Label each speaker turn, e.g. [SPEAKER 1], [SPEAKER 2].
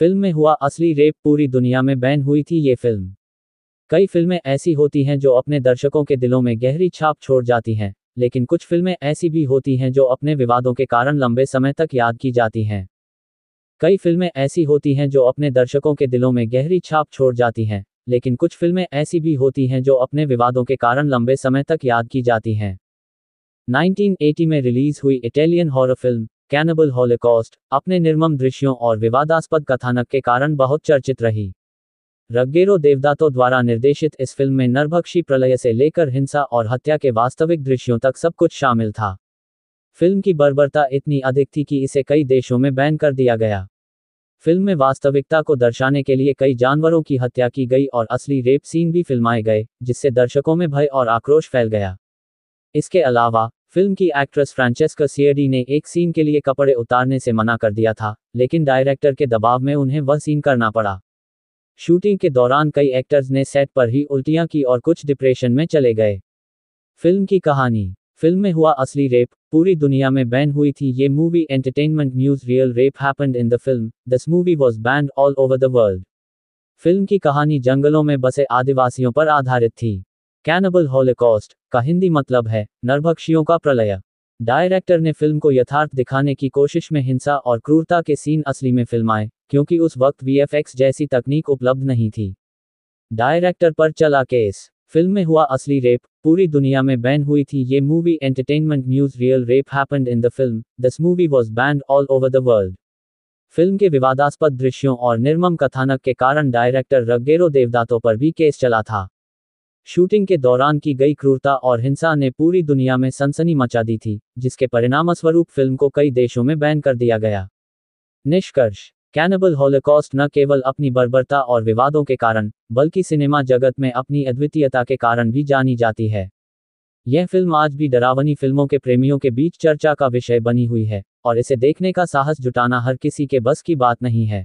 [SPEAKER 1] film में हुआ असली रेप पूरी दुनिया में बैन हुई थी ये फिल्म कई फिल्में ऐसी होती हैं जो अपने दर्शकों के दिलों में गहरी छाप छोड़ जाती हैं लेकिन कुछ फिल्में ऐसी भी होती हैं जो अपने विवादों के कारण लंबे समय तक याद की जाती हैं कई फिल्में ऐसी होती हैं जो अपने दर्शकों के दिलों में गहरी छाप छोड़ जाती हैं लेकिन कुछ फिल्में ऐसी भी होती हैं जो अपने विवादों के कारण लंबे समय तक याद की जाती हैं 1980 में रिलीज हुई Italian horror film cannibal holocaust अपने निर्मम दृश्यों और विवादास्पद कथानक के कारण बहुत चर्चित रही रग्गेरो देवदातों द्वारा निर्देशित इस फिल्म में नरभक्षी प्रलय से लेकर हिंसा और हत्या के वास्तविक दृश्यों तक सब कुछ शामिल था फिल्म की बर्बरता इतनी अधिक थी कि इसे कई देशों में बैन कर दिया गया फिल्म में वास्तविकता को दर्शाने के लिए कई जानवरों की हत्या की गई और असली रेप सीन भी फिल्माए गए जिससे दर्शकों में भय और आक्रोश फैल गया इसके अलावा फिल्म की एक्ट्रेस फ्रांचेस्का सियडी ने एक सीन के लिए कपड़े उतारने से मना कर दिया था लेकिन डायरेक्टर के दबाव में उन्हें वह सीन करना पड़ा शूटिंग के दौरान कई एक्टर्स ने सेट पर ही उल्टियां की और कुछ डिप्रेशन में चले गए फिल्म की कहानी फिल्म में हुआ असली रेप पूरी दुनिया में बैन हुई थी ये movie entertainment news real rape happened in the film this movie was banned all over the world film की कहानी जंगलों में बसे आदिवासियों पर आधारित थी कैनबल होलिकॉस्ट का हिंदी मतलब है नरभक्षियों का प्रलय डायरेक्टर ने फिल्म को यथार्थ दिखाने की कोशिश में हिंसा और क्रूरता के सीन असली में फिल्माए क्योंकि उस वक्त वीएफएक्स जैसी तकनीक उपलब्ध नहीं थी डायरेक्टर पर चला केस फिल्म में हुआ असली रेप पूरी दुनिया में बैन हुई थी ये movie entertainment news real rape happened in the film this movie was banned all over the world film के विवादास्पद दृश्यों और निर्मम कथानक के कारण डायरेक्टर रग्गेरो देवदातों पर भी केस चला था शूटिंग के दौरान की गई क्रूरता और हिंसा ने पूरी दुनिया में सनसनी मचा दी थी जिसके परिणामस्वरूप फिल्म को कई देशों में बैन कर दिया गया निष्कर्ष कैनबल हॉलोकॉस्ट न केवल अपनी बर्बरता और विवादों के कारण बल्कि सिनेमा जगत में अपनी अद्वितीयता के कारण भी जानी जाती है यह फिल्म आज भी डरावनी फिल्मों के प्रेमियों के बीच चर्चा का विषय बनी हुई है और इसे देखने का साहस जुटाना हर किसी के बस की बात नहीं है